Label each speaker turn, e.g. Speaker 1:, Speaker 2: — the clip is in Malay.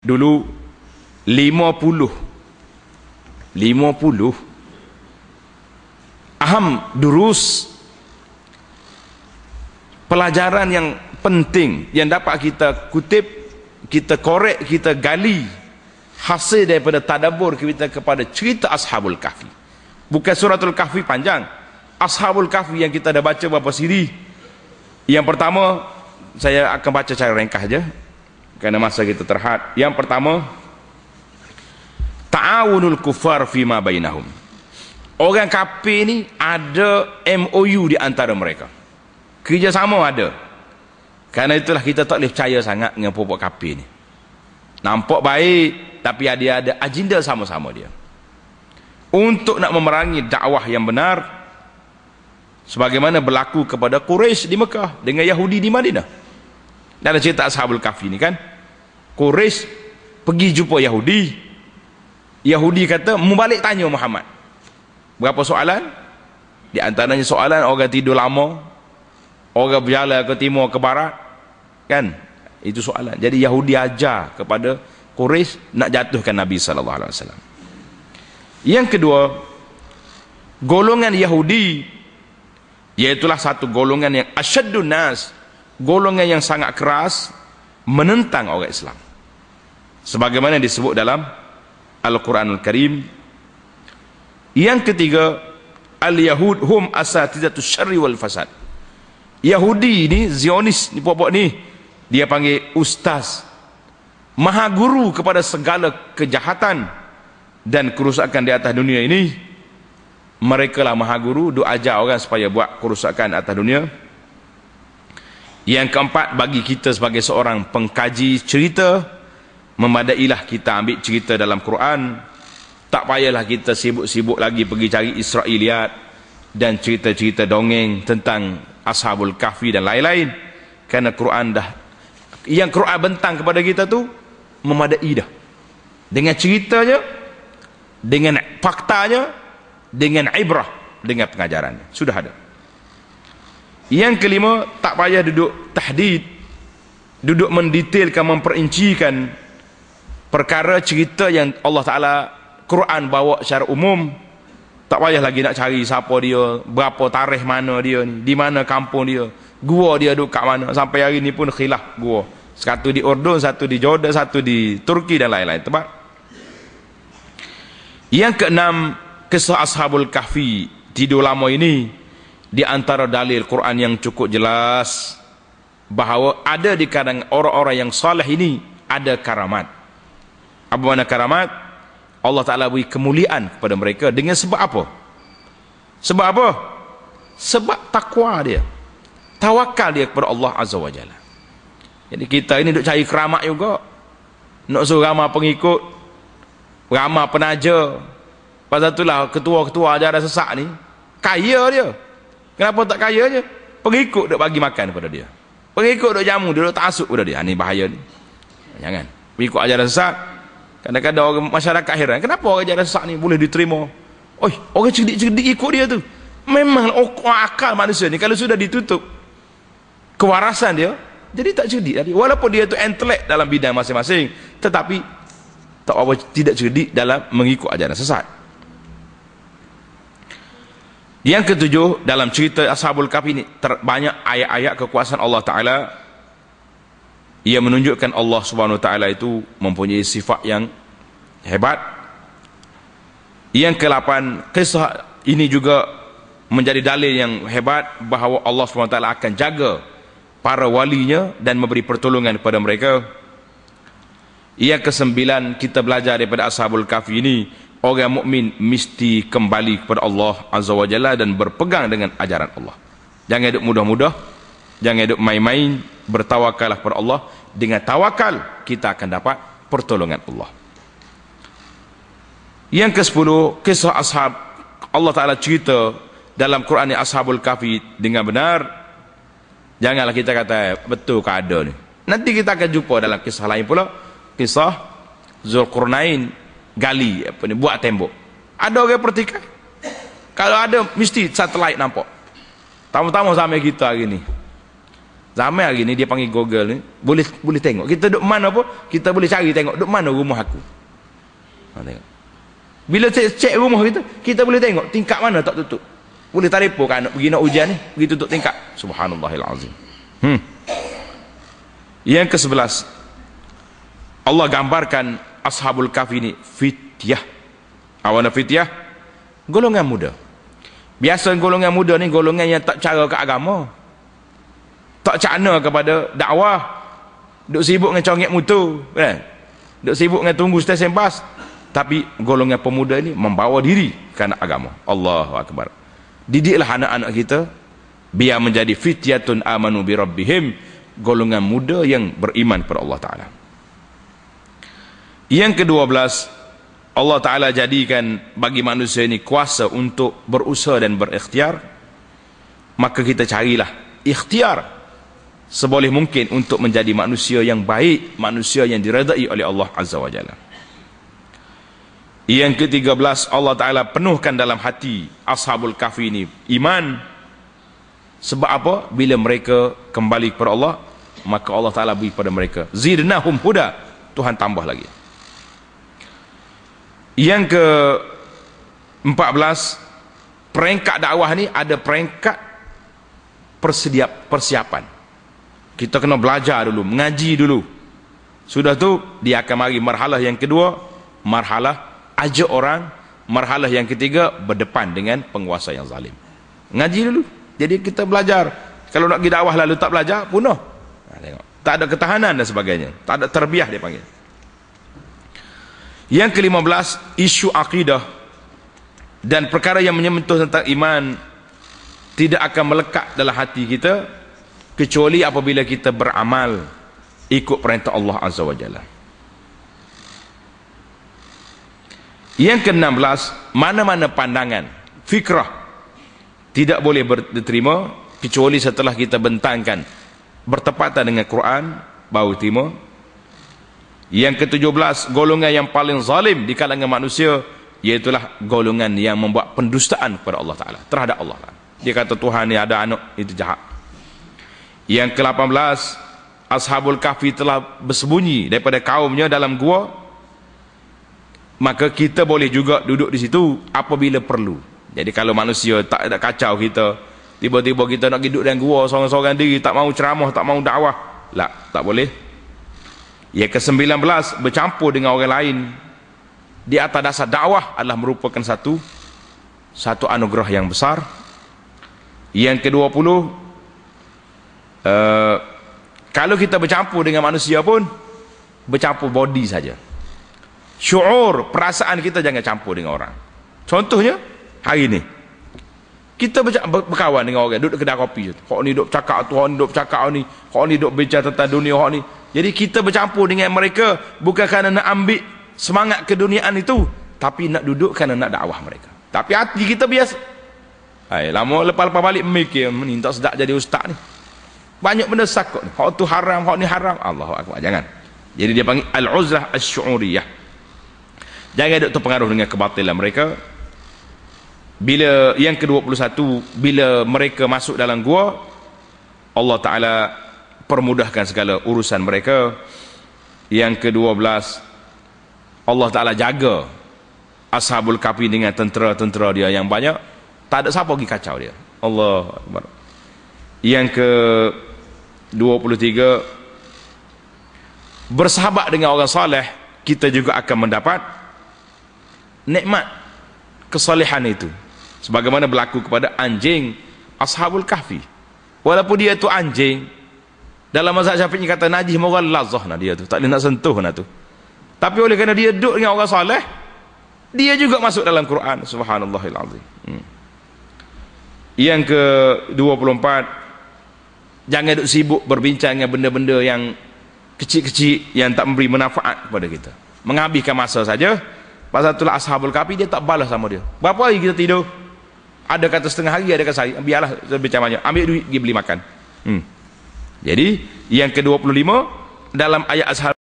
Speaker 1: dulu lima puluh lima puluh aham durus pelajaran yang penting yang dapat kita kutip kita korek kita gali hasil daripada tadabur kita kepada cerita ashabul kahfi bukan suratul kahfi panjang ashabul kahfi yang kita dah baca beberapa siri yang pertama saya akan baca cara ringkas je kerana masa kita terhad yang pertama ta'awunul kufar fima bainahum orang kafir ni ada MOU di antara mereka kerjasama ada kerana itulah kita tak boleh percaya sangat dengan puak-puak kafir ni nampak baik tapi ada ada agenda sama-sama dia untuk nak memerangi dakwah yang benar sebagaimana berlaku kepada Quraisy di Mekah dengan Yahudi di Madinah dan cerita Ashabul kafir ni kan Quraisy pergi jumpa Yahudi. Yahudi kata, "Membalik tanya Muhammad. Berapa soalan? Di antaranya soalan orang tidur lama, orang berjalan ke timur ke barat, kan? Itu soalan. Jadi Yahudi ajar kepada Quraisy nak jatuhkan Nabi sallallahu alaihi wasallam. Yang kedua, golongan Yahudi iaitulah satu golongan yang asyaddun nas, golongan yang sangat keras menentang orang Islam sebagaimana disebut dalam Al-Quranul Karim yang ketiga Al-Yahud hum asatizatus syarri wal fasad Yahudi ini Zionis ni pokok puak ni dia panggil ustaz maha guru kepada segala kejahatan dan kerusakan di atas dunia ini mereka lah maha guru duk ajar orang supaya buat kerusakan atas dunia yang keempat bagi kita sebagai seorang pengkaji cerita memadailah kita ambil cerita dalam Quran tak payahlah kita sibuk-sibuk lagi pergi cari Israiliyat dan cerita-cerita dongeng tentang Ashabul Kahfi dan lain-lain kerana Quran dah yang Quran bentang kepada kita tu memadai dah dengan ceritanya dengan faktanya dengan ibrah dengan pengajaran. sudah ada yang kelima tak payah duduk tahdid duduk mendetailkan memperincikan perkara cerita yang Allah Ta'ala Quran bawa secara umum tak payah lagi nak cari siapa dia berapa tarikh mana dia ni di mana kampung dia gua dia duduk kat mana sampai hari ni pun khilaf gua satu di Urdun, satu di Jordan, satu di Turki dan lain-lain tempat yang keenam kisah Ashabul Kahfi tidur lama ini di antara dalil Quran yang cukup jelas bahawa ada di kalangan orang-orang yang salih ini ada karamat apa mana karamat Allah Ta'ala beri kemuliaan kepada mereka dengan sebab apa sebab apa sebab takwa dia tawakal dia kepada Allah Azza wa Jalla jadi kita ini duk cari keramat juga nak suruh ramah pengikut ramah penaja pasal itulah ketua-ketua ada sesak ni kaya dia kenapa tak kaya je pengikut duk bagi makan kepada dia pengikut duk jamu dia duk tak asuk kepada dia ha, bahaya ni jangan pengikut ajaran sesak Kadang-kadang orang masyarakat heran, kenapa orang ajaran sesat ni boleh diterima? Oi, orang cerdik-cerdik ikut dia tu. Memang okok akal manusia ni kalau sudah ditutup kewarasan dia, jadi tak cerdik tadi. Walaupun dia tu entelek dalam bidang masing-masing, tetapi tak apa tidak cerdik dalam mengikut ajaran sesat. Yang ketujuh dalam cerita Ashabul Kahfi ini terbanyak ayat-ayat kekuasaan Allah Taala ia menunjukkan Allah Subhanahu Wa Taala itu mempunyai sifat yang hebat. Yang ke-8, kisah ini juga menjadi dalil yang hebat bahawa Allah Subhanahu Wa Taala akan jaga para walinya dan memberi pertolongan kepada mereka. Ia kesembilan kita belajar daripada Ashabul Kahfi ini, orang mukmin mesti kembali kepada Allah Azza wa Jalla dan berpegang dengan ajaran Allah. Jangan hidup mudah-mudah, jangan hidup main-main, bertawakallah kepada Allah dengan tawakal kita akan dapat pertolongan Allah yang ke-10 kisah ashab Allah Ta'ala cerita dalam Quran ni ashabul kafi dengan benar janganlah kita kata eh, betul ke ada ni nanti kita akan jumpa dalam kisah lain pula kisah Zulkarnain gali apa ni buat tembok ada orang pertika kalau ada mesti satelit nampak tamu-tamu sama kita hari ni Zaman hari ni dia panggil Google ni, boleh boleh tengok. Kita duduk mana pun, kita boleh cari tengok duduk mana rumah aku. Ha tengok. Bila cek, cek rumah kita, kita boleh tengok tingkat mana tak tutup. Boleh telefon kan nak pergi nak hujan ni, pergi tutup tingkap. Subhanallahil azim. Hmm. Yang ke sebelas Allah gambarkan Ashabul Kahfi ni fitiah. Awak nak fityah? Golongan muda. Biasa golongan muda ni golongan yang tak cara ke agama tak cakna kepada dakwah duk sibuk dengan congek mutu kan duk sibuk dengan tunggu ustaz sempas tapi golongan pemuda ini membawa diri ke anak agama Allahu Akbar didiklah anak-anak kita biar menjadi fitiatun amanu bi rabbihim golongan muda yang beriman kepada Allah Ta'ala yang ke-12 Allah Ta'ala jadikan bagi manusia ini kuasa untuk berusaha dan berikhtiar maka kita carilah ikhtiar seboleh mungkin untuk menjadi manusia yang baik, manusia yang diredai oleh Allah Azza wa Jalla. Yang ke-13 Allah Taala penuhkan dalam hati Ashabul Kahfi ini iman. Sebab apa? Bila mereka kembali kepada Allah, maka Allah Taala beri kepada mereka zidnahum huda. Tuhan tambah lagi. Yang ke 14 peringkat dakwah ni ada peringkat persediap persiapan kita kena belajar dulu mengaji dulu sudah tu dia akan mari marhalah yang kedua marhalah ajak orang marhalah yang ketiga berdepan dengan penguasa yang zalim ngaji dulu jadi kita belajar kalau nak pergi dakwah lalu tak belajar punah ha, tak ada ketahanan dan sebagainya tak ada terbiah dia panggil yang kelima belas isu akidah dan perkara yang menyentuh tentang iman tidak akan melekat dalam hati kita kecuali apabila kita beramal ikut perintah Allah Azza wa Jalla. Yang ke-16, mana-mana pandangan, fikrah tidak boleh diterima kecuali setelah kita bentangkan bertepatan dengan Quran baru terima. Yang ke-17, golongan yang paling zalim di kalangan manusia iaitulah golongan yang membuat pendustaan kepada Allah Taala terhadap Allah. Dia kata Tuhan ni ada anak itu jahat. Yang ke-18 Ashabul Kahfi telah bersembunyi daripada kaumnya dalam gua maka kita boleh juga duduk di situ apabila perlu. Jadi kalau manusia tak ada kacau kita, tiba-tiba kita nak duduk dalam gua seorang-seorang diri, tak mau ceramah, tak mau dakwah, lah, tak boleh. Yang ke-19 bercampur dengan orang lain di atas dasar dakwah adalah merupakan satu satu anugerah yang besar. Yang ke-20 Eh, kalau kita bercampur dengan manusia pun bercampur body saja syuur perasaan kita jangan campur dengan orang contohnya hari ini kita berkawan dengan orang duduk kedai kopi kau ni duduk cakap tu kau ni duduk cakap ni kau ni duduk bercakap tentang dunia kau ni jadi kita bercampur dengan mereka bukan kerana nak ambil semangat keduniaan itu tapi nak duduk kerana nak dakwah mereka tapi hati kita biasa Hai, lama lepas-lepas balik memikir hmm, ni tak sedap jadi ustaz ni banyak benda sakut hak tu haram hak ni haram Allahu akbar jangan jadi dia panggil al-uzrah asy-syu'uriyah jangan duk terpengaruh dengan kebatilan mereka bila yang ke-21 bila mereka masuk dalam gua Allah taala permudahkan segala urusan mereka yang ke-12 Allah taala jaga ashabul kafi dengan tentera-tentera dia yang banyak tak ada siapa pergi kacau dia Allah akbar yang ke 23 bersahabat dengan orang soleh kita juga akan mendapat nikmat kesalehan itu sebagaimana berlaku kepada anjing ashabul kahfi walaupun dia itu anjing dalam mazhab syafi'i kata najih moral lazah nah dia tu tak boleh nak sentuh nah tu tapi oleh kerana dia duduk dengan orang soleh dia juga masuk dalam Quran subhanallahil azim hmm. yang ke 24 jangan duk sibuk berbincang dengan benda-benda yang kecil-kecil yang tak memberi manfaat kepada kita menghabiskan masa saja pasal itulah ashabul kapi dia tak balas sama dia berapa hari kita tidur ada kata setengah hari ada kata sehari biarlah sebicara banyak ambil duit pergi beli makan hmm. jadi yang ke-25 dalam ayat ashabul